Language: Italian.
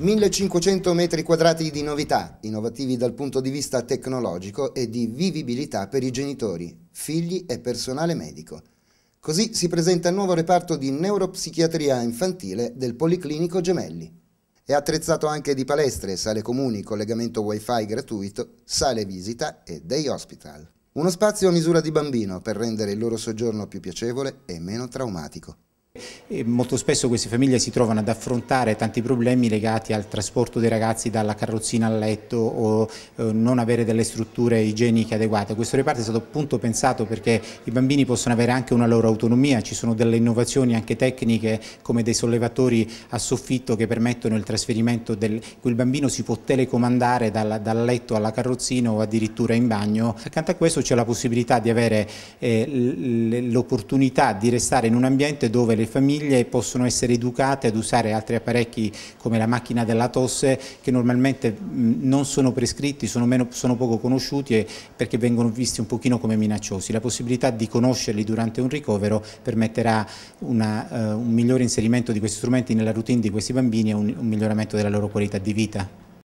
1500 metri quadrati di novità, innovativi dal punto di vista tecnologico e di vivibilità per i genitori, figli e personale medico. Così si presenta il nuovo reparto di neuropsichiatria infantile del Policlinico Gemelli. È attrezzato anche di palestre, sale comuni, collegamento wifi gratuito, sale visita e day hospital. Uno spazio a misura di bambino per rendere il loro soggiorno più piacevole e meno traumatico molto spesso queste famiglie si trovano ad affrontare tanti problemi legati al trasporto dei ragazzi dalla carrozzina al letto o eh, non avere delle strutture igieniche adeguate. Questo reparto è stato appunto pensato perché i bambini possono avere anche una loro autonomia, ci sono delle innovazioni anche tecniche come dei sollevatori a soffitto che permettono il trasferimento del quel bambino si può telecomandare dal, dal, letto alla carrozzina o addirittura in bagno. Accanto a questo c'è la possibilità di avere eh, l'opportunità di restare in un ambiente dove le famiglie famiglie possono essere educate ad usare altri apparecchi come la macchina della tosse che normalmente non sono prescritti, sono, meno, sono poco conosciuti perché vengono visti un pochino come minacciosi. La possibilità di conoscerli durante un ricovero permetterà una, uh, un migliore inserimento di questi strumenti nella routine di questi bambini e un, un miglioramento della loro qualità di vita.